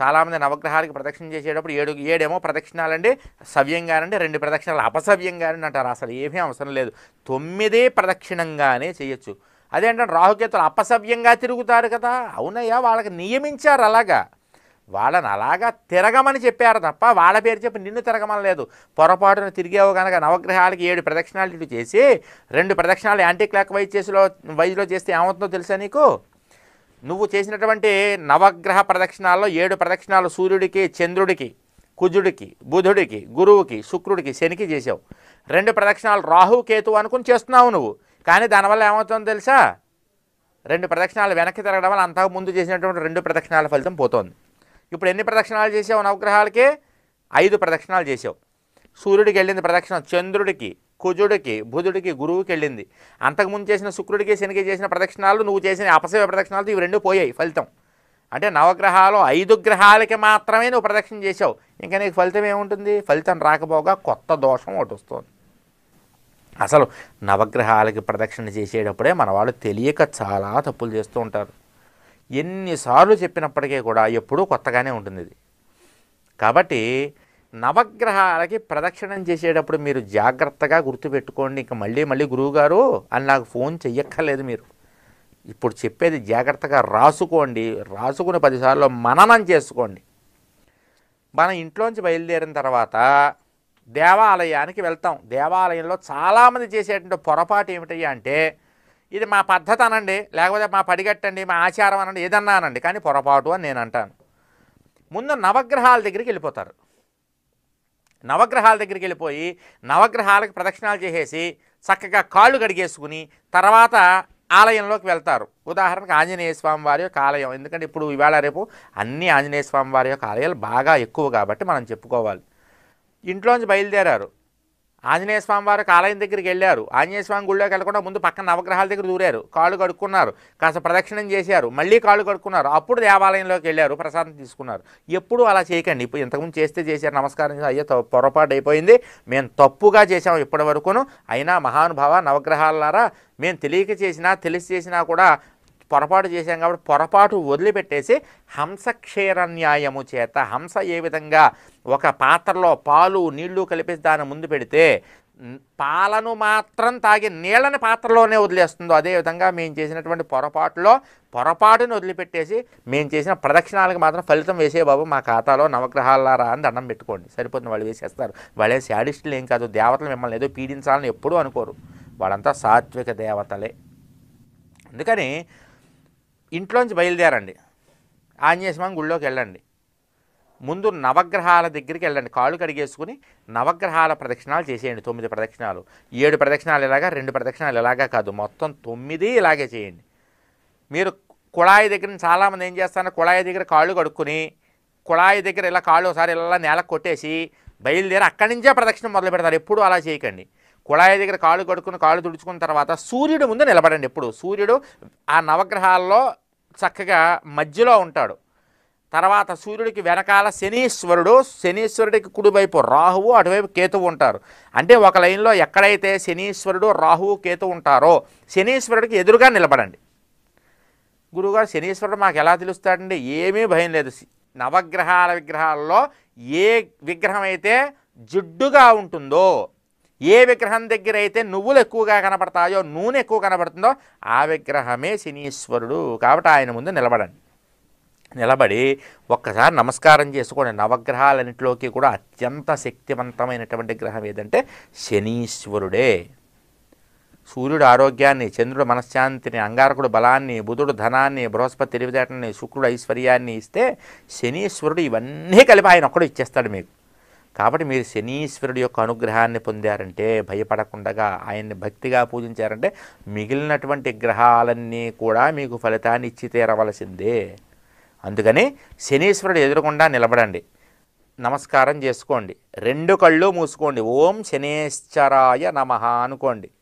చాలామంది నవగ్రహాలకి ప్రదక్షిణ చేసేటప్పుడు ఏడు ఏడేమో ప్రదక్షిణాలండి సవ్యంగానండి రెండు ప్రదక్షిణాలు అపసవ్యంగానండి అంటారు అసలు ఏమీ అవసరం లేదు తొమ్మిదే ప్రదక్షిణంగానే చేయొచ్చు అదేంటంటే రాహుకేతులు అపసవ్యంగా తిరుగుతారు కదా అవునయ్యా వాళ్ళకి నియమించారు అలాగా వాళ్ళని అలాగా తిరగమని చెప్పారు తప్ప వాళ్ళ పేరు చెప్పి నిన్ను తిరగమని లేదు పొరపాటున తిరిగావు కనుక నవగ్రహాలకి ఏడు ప్రదక్షిణాలు ఇటు చేసి రెండు ప్రదక్షిణాలు యాంటీ క్లాక్ వైజ్ చేసిలో వైజ్లో చేస్తే ఏమవుతుందో తెలుసా నీకు నువ్వు చేసినటువంటి నవగ్రహ ప్రదక్షిణాల్లో ఏడు ప్రదక్షిణాలు సూర్యుడికి చంద్రుడికి కుజుడికి బుధుడికి గురువుకి శుక్రుడికి శనికి చేసావు రెండు ప్రదక్షిణాలు రాహు కేతు అనుకుని చేస్తున్నావు నువ్వు కానీ దానివల్ల ఏమవుతుందో తెలుసా రెండు ప్రదక్షిణాలు వెనక్కి తిరగడం వల్ల అంతకు ముందు చేసినటువంటి రెండు ప్రదక్షిణాల ఫలితం పోతుంది ఇప్పుడు ఎన్ని ప్రదక్షిణాలు చేసావు నవగ్రహాలకి ఐదు ప్రదక్షిణాలు చేసావు సూర్యుడికి వెళ్ళింది ప్రదక్షిణ చంద్రుడికి కుజుడికి బుధుడికి గురువుకి వెళ్ళింది అంతకుముందు చేసిన శుక్రుడికి శనికి చేసిన ప్రదక్షిణాలు నువ్వు చేసిన అపశవ ప్రదక్షిణాలు ఇవి రెండు పోయాయి ఫలితం అంటే నవగ్రహాలు ఐదు గ్రహాలకి మాత్రమే నువ్వు ప్రదక్షిణ చేసావు ఇంకా నీకు ఫలితం ఏముంటుంది ఫలితం రాకపోగా కొత్త దోషం ఒకటి వస్తుంది అసలు నవగ్రహాలకి ప్రదక్షిణ చేసేటప్పుడే మన వాళ్ళు తెలియక చాలా తప్పులు చేస్తూ ఉంటారు ఎన్నిసార్లు చెప్పినప్పటికీ కూడా ఎప్పుడూ కొత్తగానే ఉంటుంది ఇది కాబట్టి నవగ్రహాలకి ప్రదక్షిణం చేసేటప్పుడు మీరు జాగ్రత్తగా గుర్తుపెట్టుకోండి ఇంకా మళ్ళీ మళ్ళీ గురువుగారు అని నాకు ఫోన్ చెయ్యక్కర్లేదు మీరు ఇప్పుడు చెప్పేది జాగ్రత్తగా రాసుకోండి రాసుకుని పదిసార్లు మననం చేసుకోండి మన ఇంట్లోంచి బయలుదేరిన తర్వాత దేవాలయానికి వెళ్తాం దేవాలయంలో చాలామంది చేసేటువంటి పొరపాటు ఏమిటయ్యా అంటే ఇది మా పద్ధతి అనండి లేకపోతే మా పడిగట్టండి మా ఆచారం అనండి ఏదన్నా అనండి కానీ పొరపాటు అని నేను అంటాను ముందు నవగ్రహాల దగ్గరికి వెళ్ళిపోతారు నవగ్రహాల దగ్గరికి వెళ్ళిపోయి నవగ్రహాలకు ప్రదక్షిణాలు చేసేసి చక్కగా కాళ్ళు కడిగేసుకుని తర్వాత ఆలయంలోకి వెళ్తారు ఉదాహరణకు ఆంజనేయ స్వామి వారి యొక్క ఆలయం ఎందుకంటే ఇప్పుడు ఇవాళ రేపు అన్ని ఆంజనేయ స్వామి వారి యొక్క ఆలయాలు బాగా ఎక్కువ కాబట్టి మనం చెప్పుకోవాలి ఇంట్లోంచి బయలుదేరారు ఆంజనేయ స్వామి వారికి ఆలయం దగ్గరికి వెళ్ళారు ఆంజనేయ స్వామి గుళ్ళోకి వెళ్ళకుండా ముందు పక్కన నవగ్రహాల దగ్గర దూరారు కాళ్ళు కడుక్కున్నారు కాస్త ప్రదక్షిణం చేశారు మళ్ళీ కాళ్ళు కడుక్కున్నారు అప్పుడు దేవాలయంలోకి వెళ్ళారు ప్రసాదం తీసుకున్నారు ఎప్పుడు అలా చేయకండి ఇప్పుడు ఇంతకుముందు చేస్తే చేశారు నమస్కారం అయ్యో పొరపాటు అయిపోయింది మేము తప్పుగా చేసాము ఇప్పటి వరకును అయినా మహానుభావ నవగ్రహాలారా మేము తెలియక చేసినా తెలిసి చేసినా కూడా పొరపాటు చేశాం కాబట్టి పొరపాటు వదిలిపెట్టేసి హంసక్షీర న్యాయము చేత హంస ఏ విధంగా ఒక పాత్రలో పాలు నీళ్లు కలిపేసి దాని ముందు పెడితే పాలను మాత్రం తాగి నీళ్ళని పాత్రలోనే వదిలేస్తుందో అదేవిధంగా మేము చేసినటువంటి పొరపాటులో పొరపాటుని వదిలిపెట్టేసి మేము చేసిన ప్రదక్షిణాలకు మాత్రం ఫలితం వేసే బాబు మా ఖాతాలో నవగ్రహాలారా అని దండం పెట్టుకోండి సరిపోతుంది వాళ్ళు వేసేస్తారు వాళ్ళే శాడిస్టులు ఏం కాదు దేవతలు మిమ్మల్ని ఏదో పీడించాలని ఎప్పుడూ అనుకోరు వాళ్ళంతా సాత్విక దేవతలే అందుకని ఇంట్లోంచి బయలుదేరండి ఆంజనేయస్వామి గుళ్ళోకి వెళ్ళండి ముందు నవగ్రహాల దగ్గరికి వెళ్ళండి కాళ్ళు కడిగేసుకుని నవగ్రహాల ప్రదక్షిణాలు చేసేయండి తొమ్మిది ప్రదక్షిణాలు ఏడు ప్రదక్షిణాలు ఇలాగా రెండు ప్రదక్షిణాలు ఇలాగా కాదు మొత్తం తొమ్మిది ఇలాగే చేయండి మీరు కుళాయి దగ్గర చాలామంది ఏం చేస్తారు కుళాయి దగ్గర కాళ్ళు కడుక్కుని కుళాయి దగ్గర ఇలా కాళ్ళు ఒకసారి ఇలా నేల కొట్టేసి బయలుదేరి అక్కడి నుంచే ప్రదక్షిణ మొదలు పెడతారు ఎప్పుడు అలా చేయకండి కుళాయి దగ్గర కాళ్ళు కడుక్కుని కాళ్ళు తుడుచుకున్న తర్వాత సూర్యుడు ముందు నిలబడండి ఎప్పుడు సూర్యుడు ఆ నవగ్రహాల్లో చక్కగా మధ్యలో ఉంటాడు తర్వాత సూర్యుడికి వెనకాల శనీశ్వరుడు శనీశ్వరుడికి కుడివైపు రాహువు అటువైపు కేతువు ఉంటారు అంటే ఒక లైన్లో ఎక్కడైతే శనీశ్వరుడు రాహువు కేతువు ఉంటారో శనీశ్వరుడికి ఎదురుగా నిలబడండి గురువుగారు శనీశ్వరుడు మాకు ఎలా తెలుస్తాడండి ఏమీ భయం లేదు నవగ్రహాల విగ్రహాల్లో ఏ విగ్రహం అయితే జిడ్డుగా ఉంటుందో ఏ విగ్రహం దగ్గర అయితే నువ్వులు ఎక్కువగా కనపడతాయో నూనె ఎక్కువ కనపడుతుందో ఆ విగ్రహమే శనీశ్వరుడు కాబట్టి ఆయన ముందు నిలబడండి నిలబడి ఒక్కసారి నమస్కారం చేసుకోండి నవగ్రహాలన్నింటిలోకి కూడా అత్యంత శక్తివంతమైనటువంటి గ్రహం ఏదంటే శనీశ్వరుడే సూర్యుడు ఆరోగ్యాన్ని చంద్రుడు మనశ్శాంతిని అంగారకుడు బలాన్ని బుధుడు ధనాన్ని బృహస్పతి తెలివితేటని శుక్రుడు ఐశ్వర్యాన్ని ఇస్తే శనీశ్వరుడు ఇవన్నీ కలిపి ఆయన ఒక్కడు ఇచ్చేస్తాడు మీకు కాబట్టి మీరు శనీశ్వరుడు యొక్క అనుగ్రహాన్ని పొందారంటే భయపడకుండా ఆయన్ని భక్తిగా పూజించారంటే మిగిలినటువంటి గ్రహాలన్నీ కూడా మీకు ఫలితాన్ని ఇచ్చి తీరవలసిందే అందుకని శనీశ్వరుడు ఎదురకుండా నిలబడండి నమస్కారం చేసుకోండి రెండు కళ్ళు మూసుకోండి ఓం శనేశ్వరాయ నమ అనుకోండి